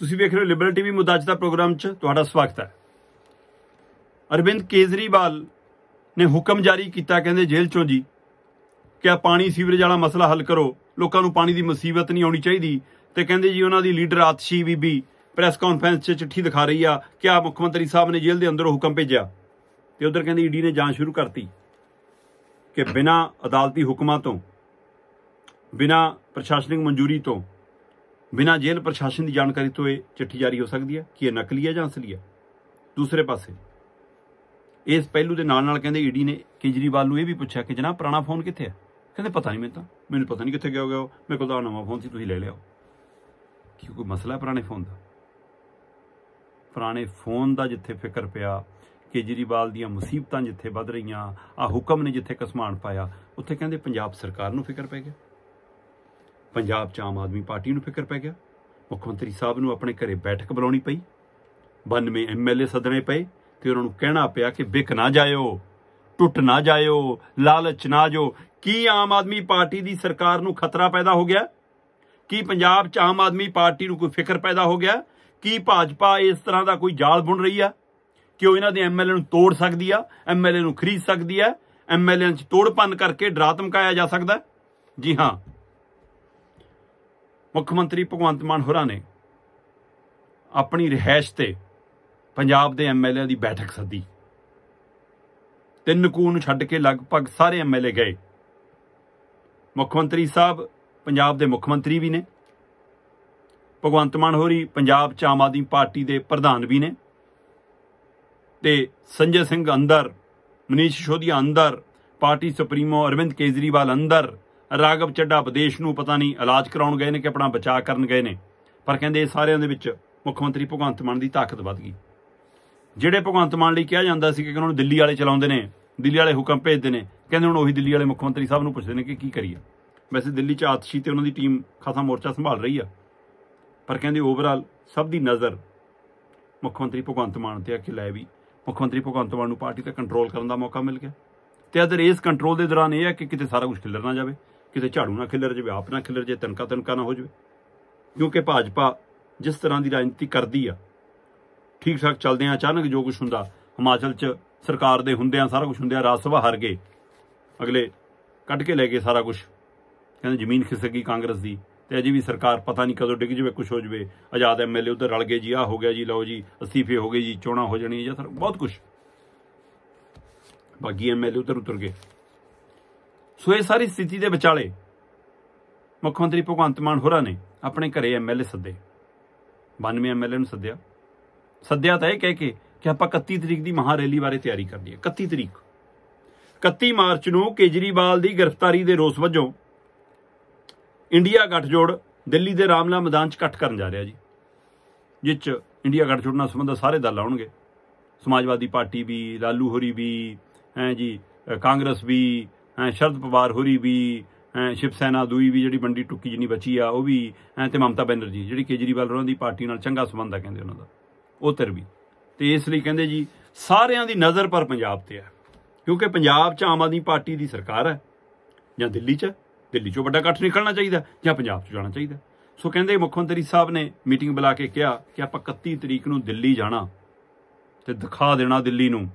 ਤੁਸੀਂ ਵੇਖ ਰਹੇ ਹੋ ਲਿਬਰਲ ਟੀਵੀ ਮੁੱਦਾ ਅੱਜ ਦਾ ਪ੍ਰੋਗਰਾਮ 'ਚ ਤੁਹਾਡਾ ਸਵਾਗਤ ਹੈ ਅਰਵਿੰਦ ਕੇਜਰੀਵਾਲ ਨੇ ਹੁਕਮ ਜਾਰੀ ਕੀਤਾ ਕਹਿੰਦੇ ਜੇਲ੍ਹ 'ਚੋਂ ਜੀ ਕਿ ਆ ਪਾਣੀ ਸੀਵਰੇਜ ਵਾਲਾ ਮਸਲਾ ਹੱਲ ਕਰੋ ਲੋਕਾਂ ਨੂੰ ਪਾਣੀ ਦੀ ਮੁਸੀਬਤ ਨਹੀਂ ਆਉਣੀ ਚਾਹੀਦੀ ਤੇ ਕਹਿੰਦੇ ਜੀ ਉਹਨਾਂ ਦੀ ਲੀਡਰ ਆਤਸ਼ੀ ਬੀਬੀ ਪ੍ਰੈਸ ਕਾਨਫਰੰਸ 'ਚ ਚਿੱਠੀ ਦਿਖਾ ਰਹੀ ਆ ਕਿ ਆ ਮੁੱਖ ਮੰਤਰੀ ਸਾਹਿਬ ਨੇ ਜੇਲ੍ਹ ਦੇ ਅੰਦਰ ਹੁਕਮ ਭੇਜਿਆ ਤੇ ਉਧਰ ਕਹਿੰਦੇ ਈਡੀ ਨੇ ਜਾਂਚ ਸ਼ੁਰੂ ਕਰਤੀ ਕਿ ਬਿਨਾ ਅਦਾਲਤੀ ਹੁਕਮਾਂ ਤੋਂ ਬਿਨਾ ਪ੍ਰਸ਼ਾਸਨਿਕ ਮਨਜ਼ੂਰੀ ਤੋਂ ਬਿਨਾ ਜੇਲ ਪ੍ਰਸ਼ਾਸਨ ਦੀ ਜਾਣਕਾਰੀ ਤੋਂ ਇਹ ਚਿੱਠੀ ਜਾਰੀ ਹੋ ਸਕਦੀ ਹੈ ਕਿ ਇਹ ਨਕਲੀ ਹੈ ਜਾਂ ਅਸਲੀ ਹੈ ਦੂਸਰੇ ਪਾਸੇ ਇਸ ਪਹਿਲੂ ਦੇ ਨਾਲ ਨਾਲ ਕਹਿੰਦੇ ਈਡੀ ਨੇ ਕੇਜਰੀਵਾਲ ਨੂੰ ਇਹ ਵੀ ਪੁੱਛਿਆ ਕਿ ਜਨਾਬ ਪੁਰਾਣਾ ਫੋਨ ਕਿੱਥੇ ਹੈ ਕਹਿੰਦੇ ਪਤਾ ਨਹੀਂ ਮੈਨੂੰ ਤਾਂ ਮੈਨੂੰ ਪਤਾ ਨਹੀਂ ਕਿੱਥੇ ਗਿਆ ਹੋਗਾ ਮੇਰੇ ਕੋਲ ਤਾਂ ਨਵਾਂ ਫੋਨ ਸੀ ਤੁਸੀਂ ਲੈ ਲਿਓ ਕਿ ਕੋਈ ਮਸਲਾ ਪੁਰਾਣੇ ਫੋਨ ਦਾ ਪੁਰਾਣੇ ਫੋਨ ਦਾ ਜਿੱਥੇ ਫਿਕਰ ਪਿਆ ਕੇਜਰੀਵਾਲ ਦੀਆਂ ਮੁਸੀਬਤਾਂ ਜਿੱਥੇ ਵੱਧ ਰਹੀਆਂ ਆ ਹੁਕਮ ਨੇ ਜਿੱਥੇ ਕਸਮਾਨ ਪਾਇਆ ਉੱਥੇ ਕਹਿੰਦੇ ਪੰਜਾਬ ਸਰਕਾਰ ਨੂੰ ਫਿਕਰ ਪੈ ਗਿਆ ਪੰਜਾਬ 'ਚ ਆਮ ਆਦਮੀ ਪਾਰਟੀ ਨੂੰ ਫਿਕਰ ਪੈ ਗਿਆ ਮੁੱਖ ਮੰਤਰੀ ਸਾਹਿਬ ਨੂੰ ਆਪਣੇ ਘਰੇ ਬੈਠਕ ਬੁਲਾਉਣੀ ਪਈ 92 ਐਮਐਲਏ ਸਦਨੇ ਪਏ ਤੇ ਉਹਨਾਂ ਨੂੰ ਕਹਿਣਾ ਪਿਆ ਕਿ ਵਿਕ ਨਾ ਜਾਇਓ ਟੁੱਟ ਨਾ ਜਾਇਓ ਲਾਲਚ ਨਾ ਜੋ ਕੀ ਆਮ ਆਦਮੀ ਪਾਰਟੀ ਦੀ ਸਰਕਾਰ ਨੂੰ ਖਤਰਾ ਪੈਦਾ ਹੋ ਗਿਆ ਕੀ ਪੰਜਾਬ 'ਚ ਆਮ ਆਦਮੀ ਪਾਰਟੀ ਨੂੰ ਕੋਈ ਫਿਕਰ ਪੈਦਾ ਹੋ ਗਿਆ ਕੀ ਭਾਜਪਾ ਇਸ ਤਰ੍ਹਾਂ ਦਾ ਕੋਈ ਜਾਲ ਬੁਣ ਰਹੀ ਆ ਕਿ ਉਹ ਇਹਨਾਂ ਦੇ ਐਮਐਲਏ ਨੂੰ ਤੋੜ ਸਕਦੀ ਆ ਐਮਐਲਏ ਨੂੰ ਖਰੀਦ ਸਕਦੀ ਆ ਐਮਐਲਏ 'ਚ ਤੋੜਪਨ ਕਰਕੇ ਡਰਾ ਧਮਕਾਇਆ ਜਾ ਸਕਦਾ ਜੀ ਹਾਂ ਮੁੱਖ ਮੰਤਰੀ ਭਗਵੰਤ ਮਾਨ ਹੋਰਾਂ ਨੇ ਆਪਣੀ ਰਹਿائش ਤੇ ਪੰਜਾਬ ਦੇ ਐਮਐਲਏ ਦੀ ਬੈਠਕ ਸੱਦੀ ਤਿੰਨ ਕੂ ਨੂੰ ਛੱਡ ਕੇ ਲਗਭਗ ਸਾਰੇ ਐਮਐਲਏ ਗਏ ਮੁੱਖ ਮੰਤਰੀ ਸਾਹਿਬ ਪੰਜਾਬ ਦੇ ਮੁੱਖ ਮੰਤਰੀ ਵੀ ਨੇ ਭਗਵੰਤ ਮਾਨ ਹੋਰੀ ਪੰਜਾਬ ਚ ਆਮ ਆਦਮੀ ਪਾਰਟੀ ਦੇ ਪ੍ਰਧਾਨ ਵੀ ਨੇ ਤੇ ਸੰਜੇ ਸਿੰਘ ਅੰਦਰ ਮਨੀਸ਼ ਸ਼ੋਧੀਆ ਅੰਦਰ ਪਾਰਟੀ ਸੁਪਰੀਮੋ ਅਰਵਿੰਦ ਕੇਜਰੀਵਾਲ ਅੰਦਰ ਰਾਗਵ ਚੱਡਾ ਵਿਦੇਸ਼ ਨੂੰ ਪਤਾ ਨਹੀਂ ਇਲਾਜ ਕਰਾਉਣ ਗਏ ਨੇ ਕਿ ਆਪਣਾ ਬਚਾਅ ਕਰਨ ਗਏ ਨੇ ਪਰ ਕਹਿੰਦੇ ਸਾਰਿਆਂ ਦੇ ਵਿੱਚ ਮੁੱਖ ਮੰਤਰੀ ਭਗਵੰਤ ਮਾਨ ਦੀ ਤਾਕਤ ਵੱਧ ਗਈ ਜਿਹੜੇ ਭਗਵੰਤ ਮਾਨ ਲਈ ਕਿਹਾ ਜਾਂਦਾ ਸੀ ਕਿ ਉਹਨਾਂ ਨੂੰ ਦਿੱਲੀ ਵਾਲੇ ਚਲਾਉਂਦੇ ਨੇ ਦਿੱਲੀ ਵਾਲੇ ਹੁਕਮ ਭੇਜਦੇ ਨੇ ਕਹਿੰਦੇ ਹੁਣ ਉਹੀ ਦਿੱਲੀ ਵਾਲੇ ਮੁੱਖ ਮੰਤਰੀ ਸਾਹਿਬ ਨੂੰ ਪੁੱਛਦੇ ਨੇ ਕਿ ਕੀ ਕਰੀਏ ਵੈਸੇ ਦਿੱਲੀ 'ਚ ਆਤਸ਼ੀ ਤੇ ਉਹਨਾਂ ਦੀ ਟੀਮ ਖਾਸਾ ਮੋਰਚਾ ਸੰਭਾਲ ਰਹੀ ਆ ਪਰ ਕਹਿੰਦੇ ਓਵਰਆਲ ਸਭ ਦੀ ਨਜ਼ਰ ਮੁੱਖ ਮੰਤਰੀ ਭਗਵੰਤ ਮਾਨ ਤੇ ਆ ਕਿ ਲੈ ਵੀ ਮੁੱਖ ਮੰਤਰੀ ਭਗਵੰਤ ਮਾਨ ਨੂੰ ਪਾਰਟੀ ਤੇ ਕੰਟਰੋਲ ਕਰਨ ਦਾ ਮੌਕਾ ਮਿਲ ਗਿਆ ਤੇ ਅਦਰ ਇਸ ਕੰਟਰੋਲ ਦੇ ਦੌਰਾਨ ਇਹ ਹੈ ਕਿ ਕਿਤੇ ਸਾਰਾ ਕੁਝ ਖਿਲਰ ਨਾ ਜਾਵੇ ਕਿਤੇ ਝਾੜੂ ਨਾ ਖਿਲਰ ਜਵੇ ਆਪ ਨਾ ਖਿਲਰ ਜੇ ਤਨਕਾ ਤਨਕਾ ਨਾ ਹੋ ਜਵੇ ਕਿਉਂਕਿ ਭਾਜਪਾ ਜਿਸ ਤਰ੍ਹਾਂ ਦੀ ਰਾਜਨੀਤੀ ਕਰਦੀ ਆ ਠੀਕ ਠਾਕ ਚੱਲਦੇ ਆ ਅਚਾਨਕ ਜੋ ਕੁਝ ਹੁੰਦਾ ਹਿਮਾਚਲ 'ਚ ਸਰਕਾਰ ਦੇ ਹੁੰਦੇ ਆ ਸਾਰਾ ਕੁਝ ਹੁੰਦਿਆਂ ਰਾਜ ਸਭਾ ਹਾਰ ਗਏ ਅਗਲੇ ਕੱਢ ਕੇ ਲੈ ਗਏ ਸਾਰਾ ਕੁਝ ਕਹਿੰਦੇ ਜ਼ਮੀਨ ਖਿਸਕ ਗਈ ਕਾਂਗਰਸ ਦੀ ਤੇ ਅਜੇ ਵੀ ਸਰਕਾਰ ਪਤਾ ਨਹੀਂ ਕਦੋਂ ਡਿੱਗ ਜਵੇ ਕੁਝ ਹੋ ਜਵੇ ਆਜ਼ਾਦ ਐਮਐਲਏ ਉਧਰ ਰਲ ਗਏ ਜੀ ਆ ਹੋ ਗਿਆ ਜੀ ਲਓ ਜੀ ਅਸਤੀਫੇ ਹੋ ਗਏ ਜੀ ਚੋਣਾ ਹੋ ਜਾਣੀ ਜਾਂ ਬਹੁਤ ਕੁਝ ਬਾਕੀ ਐਮਐਲਏ ਉਧਰ ਉਤਰ ਗਏ ਸੋ ਇਹ ਸਾਰੀ ਸਥਿਤੀ ਦੇ ਵਿਚਾਲੇ ਮੁੱਖ ਮੰਤਰੀ ਭਗਵੰਤ ਮਾਨ ਹੋਰਾਂ ਨੇ ਆਪਣੇ ਘਰੇ ਐਮਐਲਏ ਸੱਦੇ 92 ਐਮਐਲਏ ਨੂੰ ਸੱਦਿਆ ਸੱਦਿਆ ਤਾਂ ਇਹ ਕਹਿ ਕੇ ਕਿ ਆਪਾਂ 31 ਤਰੀਕ ਦੀ ਮਹਾ ਰੈਲੀ ਬਾਰੇ ਤਿਆਰੀ ਕਰ ਲਈਏ 31 ਤਰੀਕ 31 ਮਾਰਚ ਨੂੰ ਕੇਜਰੀਵਾਲ ਦੀ ਗ੍ਰਿਫਤਾਰੀ ਦੇ ਰੋਸ ਵਜੋਂ ਇੰਡੀਆ ਗੱਠਜੋੜ ਦਿੱਲੀ ਦੇ ਰਾਮਲਾ ਮੈਦਾਨ 'ਚ ਇਕੱਠ ਕਰਨ ਜਾ ਰਿਹਾ ਜੀ ਜਿਸ 'ਚ ਇੰਡੀਆ ਗੱਠਜੋੜ ਨਾਲ ਸੰਬੰਧ ਸਾਰੇ ਦਲ ਆਉਣਗੇ ਸਮਾਜਵਾਦੀ ਪਾਰਟੀ ਵੀ ਲਾਲੂ ਹੋਰੀ ਵੀ ਹੈ ਜੀ ਕਾਂਗਰਸ ਵੀ ਸ਼ਰਦ ਪਵਾਰ ਹੋਰੀ ਵੀ ਸ਼ਿਵ ਸੈਨਾ ਦੂਈ ਵੀ ਜਿਹੜੀ ਬੰਡੀ ਟੁੱਕੀ ਜਿੰਨੀ ਬਚੀ ਆ ਉਹ ਵੀ ਤੇ ਮਮਤਾ ਬੈਨਰਜੀ ਜਿਹੜੀ ਕੇਜਰੀਵਾਲ ਉਹਨਾਂ ਦੀ ਪਾਰਟੀ ਨਾਲ ਚੰਗਾ ਸਬੰਧ ਆ ਕਹਿੰਦੇ ਉਹਨਾਂ ਦਾ ਉਹ ਤਰ ਵੀ ਤੇ ਇਸ ਲਈ ਕਹਿੰਦੇ ਜੀ ਸਾਰਿਆਂ ਦੀ ਨਜ਼ਰ ਪਰ ਪੰਜਾਬ ਤੇ ਆ ਕਿਉਂਕਿ ਪੰਜਾਬ 'ਚ ਆਮ ਆਦਮੀ ਪਾਰਟੀ ਦੀ ਸਰਕਾਰ ਹੈ ਜਾਂ ਦਿੱਲੀ 'ਚ ਦਿੱਲੀ 'ਚੋਂ ਵੱਡਾ ਇਕੱਠ ਨਿਕਲਣਾ ਚਾਹੀਦਾ ਜਾਂ ਪੰਜਾਬ 'ਚ ਜਾਣਾ ਚਾਹੀਦਾ ਸੋ ਕਹਿੰਦੇ ਮੁੱਖ ਮੰਤਰੀ ਸਾਹਿਬ ਨੇ ਮੀਟਿੰਗ ਬੁਲਾ ਕੇ ਕਿਹਾ ਕਿ ਆਪਾਂ 31 ਤਰੀਕ ਨੂੰ ਦਿੱਲੀ ਜਾਣਾ ਤੇ ਦਿਖਾ ਦੇਣਾ ਦਿੱਲੀ ਨੂੰ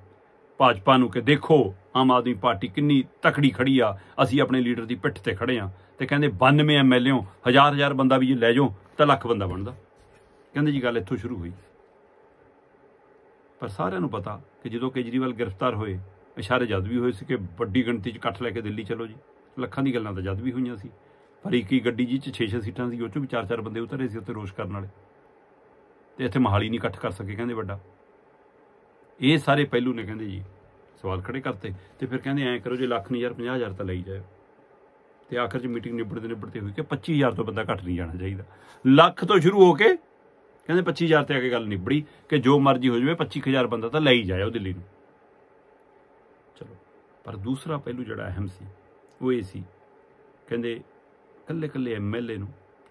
ਭਾਜਪਾ ਨੂੰ ਕਿ ਦੇਖੋ ਆਮ ਆਦਮੀ ਪਾਰਟੀ ਕਿੰਨੀ ਤਕੜੀ ਖੜੀ ਆ ਅਸੀਂ ਆਪਣੇ ਲੀਡਰ ਦੀ ਪਿੱਠ ਤੇ ਖੜੇ ਆ ਤੇ ਕਹਿੰਦੇ 92 ਐਮਐਲਏਓ ਹਜ਼ਾਰ ਹਜ਼ਾਰ ਬੰਦਾ ਵੀ ਜੇ ਲੈ ਜਾਓ ਤਾਂ ਲੱਖ ਬੰਦਾ ਬਣਦਾ ਕਹਿੰਦੇ ਜੀ ਗੱਲ ਇੱਥੋਂ ਸ਼ੁਰੂ ਹੋਈ ਪਰ ਸਾਰਿਆਂ ਨੂੰ ਪਤਾ ਕਿ ਜਦੋਂ ਕੇਜਰੀਵਾਲ ਗ੍ਰਿਫਤਾਰ ਹੋਏ ਇਸ਼ਾਰੇ ਜਦ ਵੀ ਹੋਏ ਸੀ ਕਿ ਵੱਡੀ ਗਿਣਤੀ 'ਚ ਇਕੱਠ ਲੈ ਕੇ ਦਿੱਲੀ ਚਲੋ ਜੀ ਲੱਖਾਂ ਦੀ ਗੱਲਾਂ ਤਾਂ ਜਦ ਵੀ ਹੋਈਆਂ ਸੀ ਪਰ ਇੱਕ ਹੀ ਗੱਡੀ ਜੀ 'ਚ 6-6 ਸੀਟਾਂ ਸੀ ਉਹ 'ਚੋਂ ਵੀ 4-4 ਬੰਦੇ ਉਤਰੇ ਸੀ ਉੱਤੇ ਰੋਸ਼ ਕਰਨ ਵਾਲੇ ਤੇ ਇੱਥੇ ਮਹਾਲੀ ਨਹੀਂ ਇਕੱਠ ਕਰ ਸਕੇ ਕਹਿੰਦੇ ਵੱਡਾ ਇਹ ਸਾਰੇ ਪਹਿਲੂ ਨੇ ਕਹਿੰਦੇ ਜੀ ਸਵਾਲ ਖੜੇ ਕਰਤੇ ਤੇ ਫਿਰ ਕਹਿੰਦੇ ਐਂ ਕਰੋ ਜੇ ਲੱਖ ਨਹੀਂ ਯਾਰ 50000 ਤਾਂ ਲਈ ਜਾਇਓ ਤੇ ਆਖਰ 'ਚ ਮੀਟਿੰਗ ਨਿਬੜਦੇ ਨਿਬੜਦੇ ਹੋਈ ਕਿ 25000 ਤੋਂ ਬੰਦਾ ਘੱਟ ਨਹੀਂ ਜਾਣਾ ਚਾਹੀਦਾ ਲੱਖ ਤੋਂ ਸ਼ੁਰੂ ਹੋ ਕੇ ਕਹਿੰਦੇ 25000 ਤੇ ਆ ਕੇ ਗੱਲ ਨਿਬੜੀ ਕਿ ਜੋ ਮਰਜ਼ੀ ਹੋ ਜਾਵੇ 25000 ਬੰਦਾ ਤਾਂ ਲਈ ਜਾਇਓ ਦਿੱਲੀ ਨੂੰ ਚਲੋ ਪਰ ਦੂਸਰਾ ਪਹਿਲੂ ਜਿਹੜਾ ਅਹਿਮ ਸੀ ਉਹ ਇਹ ਸੀ ਕਹਿੰਦੇ ਕੱਲੇ ਕੱਲੇ ਐਮਐਲਏ ਨੂੰ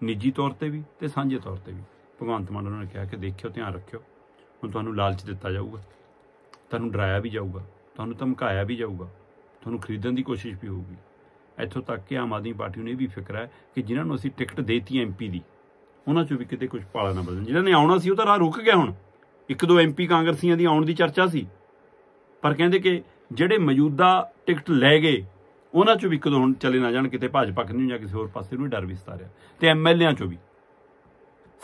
ਨਿੱਜੀ ਤੌਰ ਤੇ ਵੀ ਤੇ ਸਾਂਝੇ ਤੌਰ ਤੇ ਵੀ ਭਗਵੰਤ ਮਾਨ ਉਹਨਾਂ ਨੇ ਕਿਹਾ ਕਿ ਦੇਖਿਓ ਧਿਆਨ ਰੱਖਿਓ ਹੁਣ ਤੁਹਾਨੂੰ ਲਾਲਚ ਦਿੱਤਾ ਜਾਊਗਾ ਤੁਹਾਨੂੰ ਡਰਾਇਆ ਵੀ ਜਾਊਗਾ ਤੁਹਾਨੂੰ ਧਮਕਾਇਆ ਵੀ ਜਾਊਗਾ ਤੁਹਾਨੂੰ ਖਰੀਦਣ ਦੀ ਕੋਸ਼ਿਸ਼ ਵੀ ਹੋਊਗੀ ਇੱਥੋਂ ਤੱਕ ਕਿ ਆਮ ਆਦਮੀ ਪਾਰਟੀ ਨੂੰ ਇਹ ਵੀ ਫਿਕਰ ਹੈ ਕਿ ਜਿਨ੍ਹਾਂ ਨੂੰ ਅਸੀਂ ਟਿਕਟ ਦੇਤੀ ਐਮਪੀ ਦੀ ਉਹਨਾਂ ਚੋਂ ਵੀ ਕਿਤੇ ਕੁਝ ਪਾਲਾ ਨਾ ਬਦਲ ਜਿਨ੍ਹਾਂ ਨੇ ਆਉਣਾ ਸੀ ਉਹ ਤਾਂ ਰਾਹ ਰੁਕ ਗਿਆ ਹੁਣ ਇੱਕ ਦੋ ਐਮਪੀ ਕਾਂਗਰਸੀਆਂ ਦੀ ਆਉਣ ਦੀ ਚਰਚਾ ਸੀ ਪਰ ਕਹਿੰਦੇ ਕਿ ਜਿਹੜੇ ਮੌਜੂਦਾ ਟਿਕਟ ਲੈ ਗਏ ਉਹਨਾਂ ਚੋਂ ਵੀ ਇੱਕ ਦੋ ਹੁਣ ਚਲੇ ਨਾ ਜਾਣ ਕਿਤੇ ਭਾਜਪਾ ਕਿੰਨੀ ਜਾਂ ਕਿਸੇ ਹੋਰ ਪਾਸੇ ਨੂੰ ਡਰ ਵੀ ਸਤਾ ਰਿਹਾ ਤੇ ਐਮਐਲਏਆਂ ਚੋਂ ਵੀ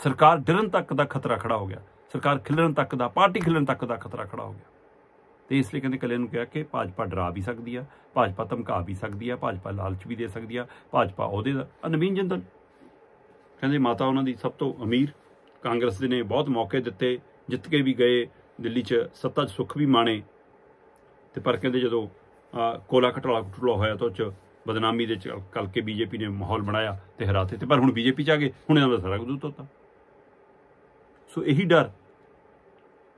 ਸਰਕਾਰ ਡਰਨ ਤੱਕ ਦਾ ਖਤਰਾ ਖੜਾ ਹੋ ਗਿਆ ਸਰਕਾਰ ਖਿਲਰਨ ਤੱਕ ਦਾ ਪਾਰਟੀ ਖਿਲਰਨ ਤੱਕ ਦਾ ਖਤਰਾ ਖੜਾ ਹੋ ਗਿਆ ਤੇ ਇਸ ਲਈ ਕਹਿੰਦੇ ਕੱਲੇ ਨੂੰ ਕਿਹਾ ਕਿ ਭਾਜਪਾ ਡਰਾ ਵੀ ਸਕਦੀ ਆ ਭਾਜਪਾ ਧਮਕਾ ਵੀ ਸਕਦੀ ਆ ਭਾਜਪਾ ਲਾਲਚ ਵੀ ਦੇ ਸਕਦੀ ਆ ਭਾਜਪਾ ਉਹਦੇ ਦਾ ਨਵੀਨ ਜਿੰਦਲ ਕਹਿੰਦੇ ਮਾਤਾ ਉਹਨਾਂ ਦੀ ਸਭ ਤੋਂ ਅਮੀਰ ਕਾਂਗਰਸ ਦੇ ਨੇ ਬਹੁਤ ਮੌਕੇ ਦਿੱਤੇ ਜਿੱਤ ਕੇ ਵੀ ਗਏ ਦਿੱਲੀ 'ਚ ਸੱਤਾ 'ਚ ਸੁੱਖ ਵੀ ਮਾਣੇ ਤੇ ਪਰ ਕਹਿੰਦੇ ਜਦੋਂ ਕੋਲਾ ਘਟਲਾ ਘਟਲਾ ਹੋਇਆ ਤਾਂ ਉਹ 'ਚ ਬਦਨਾਮੀ ਦੇ ਕਲਕੇ ਬੀਜੇਪੀ ਨੇ ਮਾਹੌਲ ਬਣਾਇਆ ਤੇ ਹਰਾਤੇ ਤੇ ਪਰ ਹੁਣ ਬੀਜੇਪੀ ਚ ਆ ਗਏ ਹੁਣ ਇਹਨਾਂ ਦਾ ਸਾਰਾ ਕੁਝ ਤੋਤਾ ਸੋ ਇਹੀ ਡਰ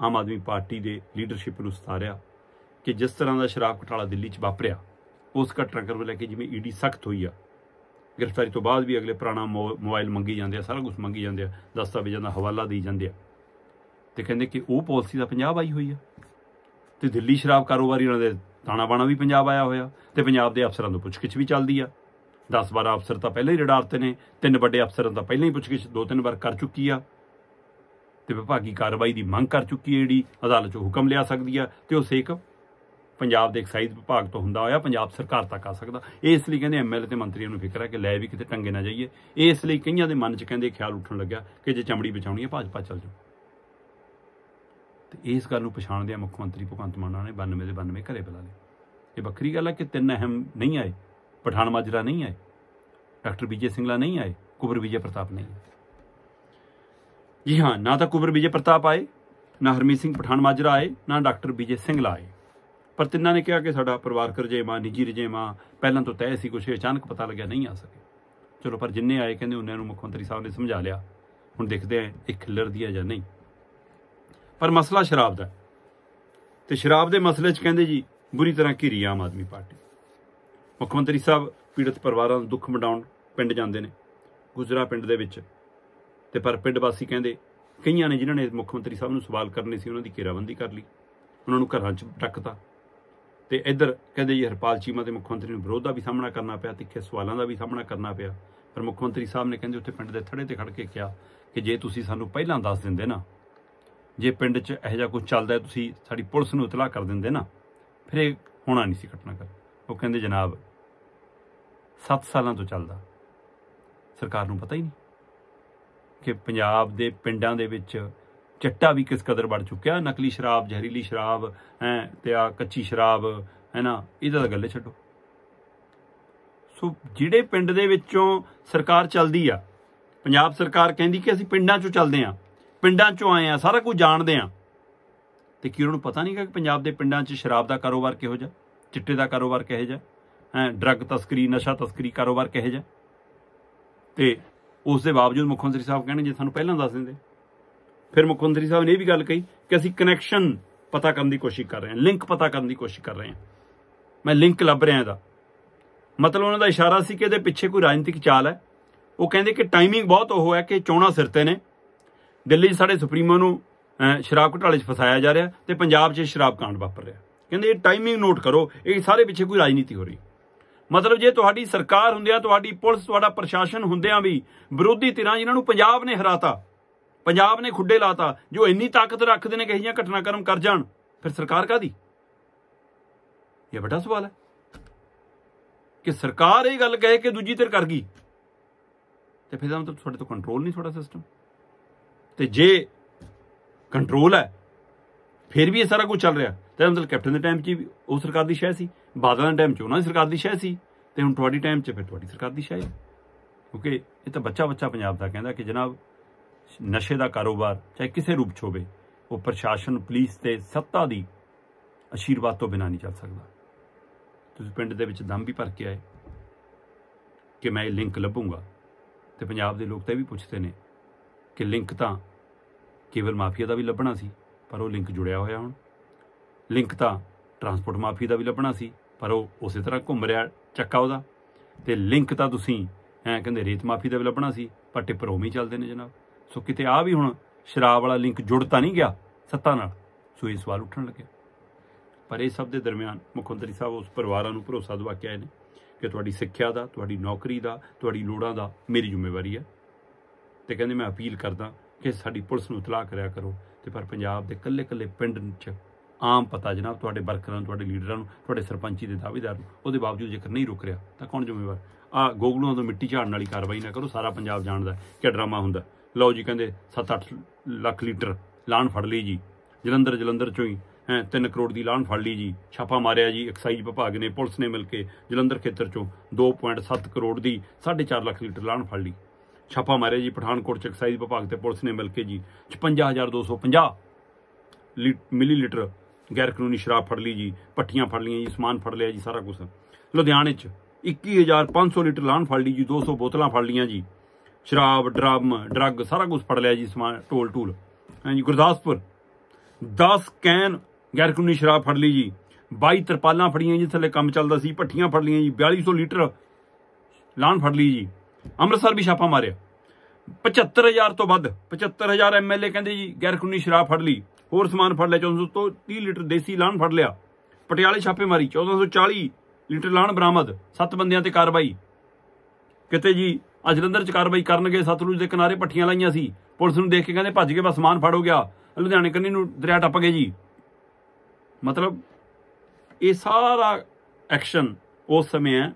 ਆਮ ਆਦਮੀ ਪਾਰਟੀ ਦੇ ਲੀਡਰਸ਼ਿਪ ਨੂੰ ਸਤਾਰਿਆ ਕਿ ਜਿਸ ਤਰ੍ਹਾਂ ਦਾ ਸ਼ਰਾਬ ਘਟਾਲਾ ਦਿੱਲੀ 'ਚ ਵਾਪਰਿਆ ਉਸ ਘਟਨਾ ਨੂੰ ਲੈ ਕੇ ਜਿਵੇਂ ਈਡੀ ਸਖਤ ਹੋਈ ਆ ਗ੍ਰਿਫਤਾਰੀ ਤੋਂ ਬਾਅਦ ਵੀ ਅਗਲੇ ਪੁਰਾਣਾ ਮੋਬਾਈਲ ਮੰਗੀ ਜਾਂਦੇ ਆ ਸਾਰਾ ਕੁਝ ਮੰਗੀ ਜਾਂਦੇ ਆ ਦਸਤਾਵੇਜ਼ਾਂ ਦਾ ਹਵਾਲਾ ਦੇ ਜਾਂਦੇ ਆ ਤੇ ਕਹਿੰਦੇ ਕਿ ਉਹ ਪਾਲਿਸੀ ਦਾ ਪੰਜਾਬ ਆਈ ਹੋਈ ਆ ਤੇ ਦਿੱਲੀ ਸ਼ਰਾਬ ਕਾਰੋਬਾਰੀ ਉਹਨਾਂ ਦੇ ਥਾਣਾ ਬਾਣਾ ਵੀ ਪੰਜਾਬ ਆਇਆ ਹੋਇਆ ਤੇ ਪੰਜਾਬ ਦੇ ਅਫਸਰਾਂ ਤੋਂ ਪੁੱਛਗਿੱਛ ਵੀ ਚੱਲਦੀ ਆ 10-12 ਅਫਸਰ ਤਾਂ ਪਹਿਲਾਂ ਹੀ ਰਡਾਰ ਤੇ ਨੇ ਤਿੰਨ ਵੱਡੇ ਅਫਸਰਾਂ ਤਾਂ ਪਹਿਲਾਂ ਹੀ ਪੁੱਛਗਿੱਛ ਦੋ ਤਿੰਨ ਵਾਰ ਕਰ ਚੁੱਕੀ ਆ ਤੇ ਵਿਭਾਗੀ ਕਾਰਵਾਈ ਦੀ ਮੰਗ ਕਰ ਚੁੱਕੀ ਹੈ ਜਿਹੜੀ ਅਦਾਲਤ 'ਚ ਹੁਕਮ ਲਿਆ ਸਕਦੀ ਆ ਤੇ ਉਹ ਸੇਕ ਪੰਜਾਬ ਦੇ ਐਕਸਾਈਜ਼ ਵਿਭਾਗ ਤੋਂ ਹੁੰਦਾ ਹੋਇਆ ਪੰਜਾਬ ਸਰਕਾਰ ਤੱਕ ਆ ਸਕਦਾ ਇਸ ਲਈ ਕਹਿੰਦੇ ਐਮਐਲਏ ਤੇ ਮੰਤਰੀਆਂ ਨੂੰ ਫਿਕਰ ਹੈ ਕਿ ਲੈ ਵੀ ਕਿਤੇ ਟੰਗੇ ਨਾ ਜਾਈਏ ਇਸ ਲਈ ਕਈਆਂ ਦੇ ਮਨ 'ਚ ਕਹਿੰਦੇ ਖਿਆਲ ਉੱਠਣ ਲੱਗਾ ਕਿ ਜੇ ਚਮੜੀ ਬਚਾਉਣੀ ਹੈ ਭਾਜਪਾ ਚੱਲ ਜਾਓ ਤੇ ਇਸ ਗੱਲ ਨੂੰ ਪਛਾਣਦੇ ਆ ਮੁੱਖ ਮੰਤਰੀ ਭਗਵੰਤ ਮਾਨ ਨੇ 92 ਦੇ 92 ਘਰੇ ਬੁਲਾ ਲਏ ਇਹ ਵੱਖਰੀ ਗੱਲ ਹੈ ਕਿ ਤਿੰਨ ਅਹਿਮ ਨਹੀਂ ਆਏ ਪਠਾਨ ਮਾਜਰਾ ਨਹੀਂ ਆਏ ਡਾਕਟਰ ਵਿਜੇ ਸਿੰਘਲਾ ਨਹੀਂ ਆਏ ਕੁਬਰ ਵਿਜੇ ਪ੍ਰਤਾਪ ਨਹੀਂ ਆਏ ਜੀ ਹਾਂ ਨਾ ਤਾਂ ਕੁਬਰ ਵਿਜੇ ਪ੍ਰਤਾਪ ਆਏ ਨਾ ਹਰਮੀਤ ਸਿੰਘ ਪਠਾਨ ਮਾਜਰਾ ਆਏ ਨਾ ਡਾਕਟਰ ਵਿਜੇ ਸਿੰਘ ਲਾਏ ਪਰ ਤਿੰਨਾਂ ਨੇ ਕਿਹਾ ਕਿ ਸਾਡਾ ਪਰਿਵਾਰਕ ਰਜੇਮਾ ਨਿੱਜੀ ਰਜੇਮਾ ਪਹਿਲਾਂ ਤੋਂ ਤੈਅ ਸੀ ਕੁਝ ਅਚਾਨਕ ਪਤਾ ਲੱਗਿਆ ਨਹੀਂ ਆ ਸਕੇ ਚਲੋ ਪਰ ਜਿੰਨੇ ਆਏ ਕਹਿੰਦੇ ਉਹਨਾਂ ਨੂੰ ਮੁੱਖ ਮੰਤਰੀ ਸਾਹਿਬ ਨੇ ਸਮਝਾ ਲਿਆ ਹੁਣ ਦੇਖਦੇ ਆ ਇਹ ਖਿਲਰ ਆ ਜਾਂ ਨਹੀਂ ਪਰ ਮਸਲਾ ਸ਼ਰਾਬ ਦਾ ਤੇ ਸ਼ਰਾਬ ਦੇ ਮਸਲੇ 'ਚ ਕਹਿੰਦੇ ਜੀ ਬੁਰੀ ਤਰ੍ਹਾਂ ਘਿਰੀ ਆਮ ਆਦਮੀ ਪਾਰਟੀ ਮੁੱਖ ਮੰਤਰੀ ਸਾਹਿਬ ਪੀੜਤ ਪਰਿਵਾਰਾਂ ਨੂੰ ਦੁੱਖ ਮਡਾਉਣ ਪਿੰਡ ਜਾਂਦੇ ਨੇ ਗੁਜਰਾ ਪਿੰਡ ਦੇ ਵਿੱਚ ਤੇ ਪਰ ਪਿੰਡ ਵਾਸੀ ਕਹਿੰਦੇ ਕਈਆਂ ਨੇ ਜਿਨ੍ਹਾਂ ਨੇ ਮੁੱਖ ਮੰਤਰੀ ਸਾਹਿਬ ਨੂੰ ਸਵਾਲ ਕਰਨੇ ਸੀ ਉਹਨਾਂ ਦੀ ਘੇਰਾਬੰਦੀ ਕਰ ਲਈ ਉਹਨਾਂ ਨੂੰ ਘਰਾਂ 'ਚ ਟੱਕਤਾ ਤੇ ਇੱਧਰ ਕਹਿੰਦੇ ਜੀ ਹਰਪਾਲ ਚੀਮਾ ਤੇ ਮੁੱਖ ਮੰਤਰੀ ਨੂੰ ਵਿਰੋਧ ਦਾ ਵੀ ਸਾਹਮਣਾ ਕਰਨਾ ਪਿਆ ਤਿੱਖੇ ਸਵਾਲਾਂ ਦਾ ਵੀ ਸਾਹਮਣਾ ਕਰਨਾ ਪਿਆ ਪਰ ਮੁੱਖ ਮੰਤਰੀ ਸਾਹਿਬ ਨੇ ਕਹਿੰਦੇ ਉੱਥੇ ਪਿੰਡ ਦੇ ਥੜੇ ਤੇ ਖੜ ਕੇ ਕਿਹਾ ਕਿ ਜੇ ਤੁਸੀਂ ਸਾਨੂੰ ਪਹਿਲਾਂ ਦੱਸ ਦਿੰਦੇ ਨਾ ਜੇ ਪਿੰਡ 'ਚ ਇਹੋ ਜਿਹਾ ਕੁਝ ਚੱਲਦਾ ਤੁਸੀਂ ਸਾਡੀ ਪੁਲਿਸ ਨੂੰ ਇਤਲਾਹ ਕਰ ਦਿੰਦੇ ਨਾ ਫਿਰ ਇਹ ਹੋਣਾ ਨਹੀਂ ਸੀ ਘਟਨਾ ਕਰ ਉਹ ਕਹਿੰਦੇ ਜਨਾਬ 7 ਸਾਲਾਂ ਤੋਂ ਚੱਲਦਾ ਸਰਕਾਰ ਨੂੰ ਪਤਾ ਹੀ ਨਹੀਂ ਕਿ ਪੰਜਾਬ ਦੇ ਪਿੰਡਾਂ ਦੇ ਵਿੱਚ ਚਿੱਟਾ ਵੀ ਕਿਸ ਕਦਰ ਵੱਢ ਚੁੱਕਿਆ ਨਕਲੀ ਸ਼ਰਾਬ ਜ਼ਹਿਰੀਲੀ ਸ਼ਰਾਬ ਹੈ ਤੇ ਆ ਕੱਚੀ ਸ਼ਰਾਬ ਹੈ ਨਾ ਇਹਦਾ ਤਾਂ ਗੱਲੇ ਛੱਡੋ ਸੋ ਜਿਹੜੇ ਪਿੰਡ ਦੇ ਵਿੱਚੋਂ ਸਰਕਾਰ ਚੱਲਦੀ ਆ ਪੰਜਾਬ ਸਰਕਾਰ ਕਹਿੰਦੀ ਕਿ ਅਸੀਂ ਪਿੰਡਾਂ 'ਚੋਂ ਚੱਲਦੇ ਆ ਪਿੰਡਾਂ 'ਚੋਂ ਆਏ ਆ ਸਾਰਾ ਕੁਝ ਜਾਣਦੇ ਆ ਤੇ ਕੀ ਉਹਨਾਂ ਨੂੰ ਪਤਾ ਨਹੀਂ ਕਿ ਪੰਜਾਬ ਦੇ ਪਿੰਡਾਂ 'ਚ ਸ਼ਰਾਬ ਦਾ ਕਾਰੋਬਾਰ ਕਿਹੋ ਜਿਹਾ ਚਿੱਟੇ ਦਾ ਕਾਰੋਬਾਰ ਕਿਹੋ ਜਿਹਾ ਹੈ ਡਰੱਗ ਤਸਕਰੀ ਨਸ਼ਾ ਤਸਕਰੀ ਕਾਰੋਬਾਰ ਕਿਹੋ ਜਿਹਾ ਤੇ ਉਸ ਦੇ ਬਾਵਜੂਦ ਮੁੱਖ ਮੰਤਰੀ ਸਾਹਿਬ ਕਹਿੰਦੇ ਜੇ ਸਾਨੂੰ ਪਹਿਲਾਂ ਦੱਸ ਦਿੰਦੇ ਫਿਰ ਮੁੱਖ ਮੰਤਰੀ ਸਾਹਿਬ ਨੇ ਇਹ ਵੀ ਗੱਲ ਕਹੀ ਕਿ ਅਸੀਂ ਕਨੈਕਸ਼ਨ ਪਤਾ ਕਰਨ ਦੀ ਕੋਸ਼ਿਸ਼ ਕਰ ਰਹੇ ਹਾਂ ਲਿੰਕ ਪਤਾ ਕਰਨ ਦੀ ਕੋਸ਼ਿਸ਼ ਕਰ ਰਹੇ ਹਾਂ ਮੈਂ ਲਿੰਕ ਲੱਭ ਰਿਹਾ ਇਹਦਾ ਮਤਲਬ ਉਹਨਾਂ ਦਾ ਇਸ਼ਾਰਾ ਸੀ ਕਿ ਇਹਦੇ ਪਿੱਛੇ ਕੋਈ ਰਾਜਨੀਤਿਕ ਚਾਲ ਹੈ ਉਹ ਕਹਿੰਦੇ ਕਿ ਟਾਈਮਿੰਗ ਬਹੁਤ ਉਹ ਹੈ ਕਿ ਚੋਣਾਂ ਸਿਰ ਤੇ ਨੇ ਦਿੱਲੀ 'ਚ ਸਾਡੇ ਸੁਪਰੀਮੋ ਨੂੰ ਸ਼ਰਾਬ ਘਟਾਲੇ 'ਚ ਫਸਾਇਆ ਜਾ ਰਿਹਾ ਤੇ ਪੰਜਾਬ 'ਚ ਸ਼ਰਾਬ ਕਾਂਡ ਵਾਪਰ ਰਿਹਾ ਕਹਿੰਦੇ ਇਹ ਟਾਈਮਿੰਗ ਨੋਟ ਕਰੋ ਇਹ ਸਾਰੇ ਪਿੱਛੇ ਕੋਈ ਰਾਜਨੀਤੀ ਹੋ ਰਹੀ ਮਤਲਬ ਜੇ ਤੁਹਾਡੀ ਸਰਕਾਰ ਹੁੰਦਿਆਂ ਤੁਹਾਡੀ ਪੁਲਿਸ ਤੁਹਾਡਾ ਪ੍ਰਸ਼ਾਸਨ ਹੁੰਦਿਆਂ ਵੀ ਵਿਰੋਧੀ ਧਿਰਾਂ ਜਿਨ੍ਹਾਂ ਨੂੰ ਪੰਜਾਬ ਨੇ ਹਰਾਤਾ ਪੰਜਾਬ ਨੇ ਖੁੱਡੇ ਲਾਤਾ ਜੋ ਇੰਨੀ ਤਾਕਤ ਰੱਖਦੇ ਨੇ ਕਿ ਅਹੀਆਂ ਘਟਨਾਕਰਮ ਕਰ ਜਾਣ ਫਿਰ ਸਰਕਾਰ ਕਾਦੀ ਇਹ ਵੱਡਾ ਸਵਾਲ ਹੈ ਕਿ ਸਰਕਾਰ ਇਹ ਗੱਲ ਕਹੇ ਕਿ ਦੂਜੀ ਧਿਰ ਕਰ ਗਈ ਤੇ ਫਿਰ ਤਾਂ ਤੁਹਾਡੇ ਤੋਂ ਕੰਟਰੋਲ ਨਹੀਂ ਤੁਹਾਡਾ ਸਿਸਟਮ ਤੇ ਜੇ ਕੰਟਰੋਲ ਹੈ ਫਿਰ ਵੀ ਇਹ ਸਾਰਾ ਕੁਝ ਚੱਲ ਰਿਹਾ ਤੇ ਮਤਲਬ ਕੈਪਟਨ ਦੇ ਟਾਈਮ 'ਚ ਉਹ ਸਰਕਾਰ ਦੀ ਸ਼ਾਇ ਸੀ ਬਾਦਲਾਂ ਦੇ ਟਾਈਮ 'ਚ ਉਹਨਾਂ ਦੀ ਸਰਕਾਰ ਦੀ ਸ਼ਾਇ ਸੀ ਤੇ ਹੁਣ ਤੁਹਾਡੀ ਟਾਈਮ 'ਚ ਫਿਰ ਤੁਹਾਡੀ ਸਰਕਾਰ ਦੀ ਸ਼ਾਇ ਓਕੇ ਇਹ ਤਾਂ ਬੱਚਾ ਬੱਚਾ ਪੰਜਾਬ ਦਾ ਕਹਿੰਦਾ ਕਿ ਜਨਾਬ ਨਸ਼ੇ ਦਾ ਕਾਰੋਬਾਰ ਚਾਹੇ ਕਿਸੇ ਰੂਪ 'ਚ ਹੋਵੇ ਉਹ ਪ੍ਰਸ਼ਾਸਨ ਪੁਲਿਸ ਤੇ ਸੱਤਾ ਦੀ ਅਸ਼ੀਰਵਾਦ ਤੋਂ ਬਿਨਾਂ ਨਹੀਂ ਚੱਲ ਸਕਦਾ ਤੁਸੀਂ ਪਿੰਡ ਦੇ ਵਿੱਚ ਦਮ ਵੀ ਭਰ ਕੇ ਆਏ ਕਿ ਮੈਂ ਇਹ ਲਿੰਕ ਲੱਭੂੰਗਾ ਤੇ ਪੰਜਾਬ ਦੇ ਲੋਕ ਤਾਂ ਇਹ ਵੀ ਪੁੱਛਦੇ ਨੇ ਕਿ ਲਿੰਕ ਤਾਂ ਕੇਵਲ ਮਾਫੀਆ ਦਾ ਵੀ ਲੱਭਣਾ ਸੀ ਪਰ ਉਹ ਲਿੰਕ ਜੁੜਿਆ ਹੋਇਆ ਹੁਣ ਲਿੰਕ ਤਾਂ ਟਰਾਂਸਪੋਰਟ ਮਾਫੀ ਦਾ ਵੀ ਲੱਭਣਾ ਸੀ ਪਰ ਉਹ ਉਸੇ ਤਰ੍ਹਾਂ ਘੁੰਮ ਰਿਹਾ ਚੱਕਾ ਉਹਦਾ ਤੇ ਲਿੰਕ ਤਾਂ ਤੁਸੀਂ ਐ ਕਹਿੰਦੇ ਰੇਤ ਮਾਫੀ ਦਾ ਵੀ ਲੱਭਣਾ ਸੀ ਪਰ ਟਿੱਪਰ ਉਵੇਂ ਚੱਲਦੇ ਨੇ ਜਨਾਬ ਸੋ ਕਿਤੇ ਆ ਵੀ ਹੁਣ ਸ਼ਰਾਬ ਵਾਲਾ ਲਿੰਕ ਜੁੜ ਤਾਂ ਨਹੀਂ ਗਿਆ ਸੱਤਾ ਨਾਲ ਸੋ ਇਹ ਸਵਾਲ ਉੱਠਣ ਲੱਗੇ ਪਰ ਇਹ ਸਭ ਦੇ ਦਰਮਿਆਨ ਮੁਖੰਦਰੀ ਸਾਹਿਬ ਉਸ ਪਰਿਵਾਰਾਂ ਨੂੰ ਭਰੋਸਾ ਦਵਾ ਕੇ ਆਏ ਨੇ ਕਿ ਤੁਹਾਡੀ ਸਿੱਖਿਆ ਦਾ ਤੁਹਾਡੀ ਨੌਕਰੀ ਦਾ ਤੁਹਾਡੀ ਲੋੜਾਂ ਦਾ ਮੇਰੀ ਜ਼ਿੰਮੇਵਾਰੀ ਹੈ ਤੇ ਕਹਿੰਦੇ ਮੈਂ ਅਪੀਲ ਕਰਦਾ ਕਿ ਸਾਡੀ ਪੁਲਿਸ ਨੂੰ ਇਤਲਾਹ ਕਰਿਆ ਕਰੋ ਤੇ ਪਰ ਪੰਜਾਬ ਦੇ ਕੱਲੇ-ਕੱਲੇ ਪਿੰਡ ਵਿੱਚ ਆਮ ਪਤਾ ਜਨਾਬ ਤੁਹਾਡੇ ਵਰਕਰਾਂ ਨੂੰ ਤੁਹਾਡੇ ਲੀਡਰਾਂ ਨੂੰ ਤੁਹਾਡੇ ਸਰਪੰਚੀ ਦੇ ਦਾਅਵੇਦਾਰ ਨੂੰ ਉਹਦੇ ਬਾਵਜੂਦ ਜੇਕਰ ਨਹੀਂ ਰੁਕ ਰਿਹਾ ਤਾਂ ਕੌਣ ਜ਼ਿੰਮੇਵਾਰ ਆ ਗੋਗਲੂਆਂ ਤੋਂ ਮਿੱਟੀ ਝਾੜਨ ਵਾਲੀ ਕਾਰਵਾਈ ਨਾ ਕਰੋ ਸਾਰਾ ਪੰਜਾਬ ਜਾਣਦਾ ਕਿ ਡਰਾਮਾ ਹੁੰਦਾ ਲਓ ਜੀ ਕਹਿੰਦੇ 7-8 ਲੱਖ ਲੀਟਰ ਲਾਣ ਫੜ ਲਈ ਜੀ ਜਲੰਧਰ ਜਲੰਧਰ ਚੋਂ ਹੀ 3 ਕਰੋੜ ਦੀ ਲਾਣ ਫੜ ਲਈ ਜੀ ਛਾਪਾ ਮਾਰਿਆ ਜੀ ਐਕਸਾਈਜ਼ ਵਿਭਾਗ ਨੇ ਪੁਲਿਸ ਨੇ ਮਿਲ ਕੇ ਜਲੰਧਰ ਖੇਤਰ ਚੋਂ 2.7 ਕਰੋੜ ਦੀ 4.5 ਲੱਖ ਲੀਟਰ ਲਾਣ ਫੜ ਲਈ ਛਾਪਾ ਮਾਰਿਆ ਜੀ ਪਠਾਨਕੋਟ ਚ ਐਕਸਾਈਜ਼ ਵਿਭਾਗ ਤੇ ਪੁਲਿਸ ਨੇ ਮਿਲ ਕੇ ਜੀ 56250 ਮਿਲੀਲੀਟਰ ਗੈਰ ਕਾਨੂੰਨੀ ਸ਼ਰਾਬ ਫੜ ਲਈ ਜੀ ਪੱਟੀਆਂ ਫੜ ਲਈਆਂ ਜੀ ਸਮਾਨ ਫੜ ਲਿਆ ਜੀ ਸਾਰਾ ਕੁਝ ਲੁਧਿਆਣੇ 'ਚ 21500 ਲੀਟਰ ਲਾਣ ਫੜ ਲਈ ਜੀ 200 ਬੋਤਲਾਂ ਫੜ ਲਈਆਂ ਜੀ ਸ਼ਰਾਬ ਡਰਮ ਡਰੱਗ ਸਾਰਾ ਕੁਝ ਫੜ ਲਿਆ ਜੀ ਸਮਾਨ ਟੋਲ ਟੂਲ ਹਾਂਜੀ ਗੁਰਦਾਸਪੁਰ 10 ਕੈਨ ਗੈਰ ਕਾਨੂੰਨੀ ਸ਼ਰਾਬ ਫੜ ਲਈ ਜੀ 22 ਤਰਪਾਲਾਂ ਫੜੀਆਂ ਜੀ ਥੱਲੇ ਕੰਮ ਚੱਲਦਾ ਸੀ ਪੱਟੀਆਂ ਫੜ ਲਈਆਂ ਜੀ 4200 ਲੀਟਰ ਲਾਣ ਫੜ ਲਈ ਜੀ ਅੰਮ੍ਰਿਤਸਰ ਵੀ ਛਾਪਾ ਮਾਰਿਆ 75000 ਤੋਂ ਵੱਧ 75000 ਐਮਐਲਏ ਕਹਿੰਦੇ ਜੀ ਗੈਰ ਕਾਨੂੰਨੀ ਸ਼ਰਾਬ ਫੜ ਲਈ ਹੋਰ ਸਮਾਨ ਫੜ ਲਿਆ ਤੋਂ 30 ਲੀਟਰ ਦੇਸੀ ਲਾਣ ਫੜ ਲਿਆ ਪਟਿਆਲੇ ਛਾਪੇ ਮਾਰੀ 1440 ਲੀਟਰ ਲਾਣ ਬਰਾਮਦ ਸੱਤ ਬੰਦਿਆਂ ਤੇ ਕਾਰਵਾਈ ਕਿਤੇ ਜੀ ਅਜਲੰਦਰ ਚ ਕਾਰਵਾਈ ਕਰਨਗੇ ਸਤਲੁਜ ਦੇ ਕਿਨਾਰੇ ਪੱਠੀਆਂ ਲਾਈਆਂ ਸੀ ਪੁਲਿਸ ਨੂੰ ਦੇਖ ਕੇ ਕਹਿੰਦੇ ਭੱਜ ਕੇ ਬਸ ਸਮਾਨ ਫੜ ਹੋ ਗਿਆ ਲੁਧਿਆਣੇ ਕੰਨੀ ਨੂੰ ਦਰਿਆ ਟੱਪ ਗਏ ਜੀ ਮਤਲਬ ਇਹ ਸਾਰਾ ਐਕਸ਼ਨ ਉਸ ਸਮੇਂ ਹੈ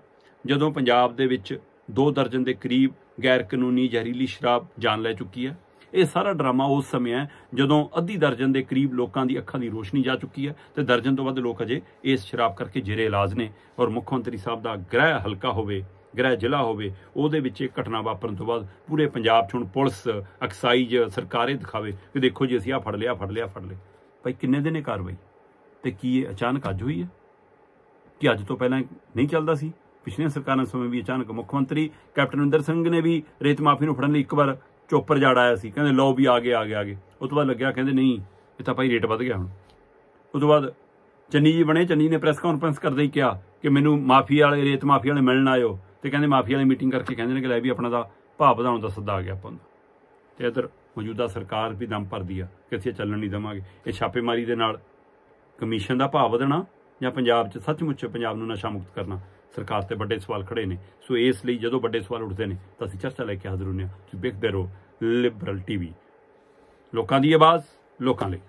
ਜਦੋਂ ਪੰਜਾਬ ਦੇ ਵਿੱਚ ਦੋ ਦਰਜਨ ਦੇ ਕਰੀਬ ਗੈਰ ਕਾਨੂੰਨੀ ਜ਼ਹਿਰੀਲੀ ਸ਼ਰਾਬ ਜਾਨ ਲੈ ਚੁੱਕੀ ਹੈ ਇਹ ਸਾਰਾ ਡਰਾਮਾ ਉਸ ਸਮੇਂ ਹੈ ਜਦੋਂ ਅੱਧੀ ਦਰਜਨ ਦੇ ਕਰੀਬ ਲੋਕਾਂ ਦੀ ਅੱਖਾਂ ਦੀ ਰੋਸ਼ਨੀ ਜਾ ਚੁੱਕੀ ਹੈ ਤੇ ਦਰਜਨ ਤੋਂ ਵੱਧ ਲੋਕ ਅਜੇ ਇਸ ਸ਼ਰਾਬ ਕਰਕੇ ਜੇਰੇ ਇਲਾਜ ਨੇ ਔਰ ਮੁੱਖ ਮੰਤਰੀ ਸਾਹਿਬ ਦਾ ਗ੍ਰਹਿ ਹਲਕਾ ਹੋਵੇ ਗ੍ਰਹਿ ਜ਼ਿਲ੍ਹਾ ਹੋਵੇ ਉਹਦੇ ਵਿੱਚ ਇਹ ਘਟਨਾ ਵਾਪਰਨ ਤੋਂ ਬਾਅਦ ਪੂਰੇ ਪੰਜਾਬ 'ਚ ਹੁਣ ਪੁਲਿਸ ਐਕਸਾਈਜ਼ ਸਰਕਾਰੇ ਦਿਖਾਵੇ ਕਿ ਦੇਖੋ ਜੀ ਅਸੀਂ ਆ ਫੜ ਲਿਆ ਫੜ ਲਿਆ ਫੜ ਲਿਆ ਭਾਈ ਕਿੰਨੇ ਦਿਨੇ ਕਾਰਵਾਈ ਤੇ ਕੀ ਇਹ ਅਚਾਨਕ ਅੱਜ ਹੋਈ ਹੈ ਕਿ ਅੱਜ ਤੋਂ ਪਹਿਲਾਂ ਨਹੀਂ ਚੱਲਦਾ ਸੀ ਪਿਛਲੀਆਂ ਸਰਕਾਰਾਂ ਸਮੇਂ ਵੀ ਅਚਾਨਕ ਮੁੱਖ ਮੰਤਰੀ ਕੈਪਟਨ ਅਮਰਿੰਦਰ ਸਿੰਘ ਨੇ ਵੀ ਰੇਤ ਮਾਫੀ ਨੂੰ ਫੜਨ ਲਈ ਇੱਕ ਵਾਰ ਚੋਪਰ ਜਾੜ ਆਇਆ ਸੀ ਕਹਿੰਦੇ ਲੋ ਵੀ ਆ ਗਏ ਆ ਗਏ ਆ ਗਏ ਉਸ ਤੋਂ ਬਾਅਦ ਲੱਗਿਆ ਕਹਿੰਦੇ ਨਹੀਂ ਇਹ ਤਾਂ ਭਾਈ ਰੇਟ ਵੱਧ ਗਿਆ ਹੁਣ ਉਸ ਤੋਂ ਬਾਅਦ ਚੰਨੀ ਜੀ ਬਣੇ ਚੰਨੀ ਨੇ ਪ੍ਰੈਸ ਕਾਨਫਰੰਸ ਕਰਦੇ ਹੀ ਕਿਹਾ ਕਿ ਮੈਨੂੰ ਮਾਫੀ ਵਾਲੇ ਰੇਤ ਮਾਫੀ ਵਾਲੇ ਮਿਲਣ ਆਇਓ ਤੇ ਕਹਿੰਦੇ ਮਾਫੀ ਵਾਲੀ ਮੀਟਿੰਗ ਕਰਕੇ ਕਹਿੰਦੇ ਨੇ ਕਿ ਲੈ ਵੀ ਆਪਣਾ ਦਾ ਭਾਅ ਵਧਾਉਣ ਦਾ ਸੱਦਾ ਆ ਗਿਆ ਆਪਾਂ ਨੂੰ ਤੇ ਇਧਰ ਮੌਜੂਦਾ ਸਰਕਾਰ ਵੀ ਦਮ ਭਰਦੀ ਆ ਕਿ ਅਸੀਂ ਚੱਲਣ ਨਹੀਂ ਦਵਾਂਗੇ ਇਹ ਛਾਪੇਮਾਰੀ ਦੇ ਨਾਲ ਕਮਿਸ਼ਨ ਦਾ ਭਾਅ ਵਧਣਾ ਜਾਂ ਪੰਜਾਬ 'ਚ ਸੱਚਮੁੱਚ ਪੰਜਾਬ ਨੂੰ ਨਸ਼ਾ ਮੁਕਤ ਕਰਨਾ ਸਰਕਾਰ ਤੇ ਵੱਡੇ ਸਵਾਲ ਖੜੇ ਨੇ ਸੋ ਇਸ ਲਈ ਜਦੋਂ ਵੱਡੇ ਸਵਾਲ ਉੱਠਦੇ ਨੇ ਤਾਂ ਅਸੀਂ ਚਰਚਾ ਲੈ ਕੇ ਹਾਜ਼ਰ ਹੁੰਨੇ ਆ ਤੁਸੀਂ ਵੇਖਦੇ ਰਹੋ ਲਿਬਰਲ ਟੀਵੀ ਲੋਕਾਂ ਦੀ ਆਵਾਜ਼ ਲੋਕਾਂ ਲਈ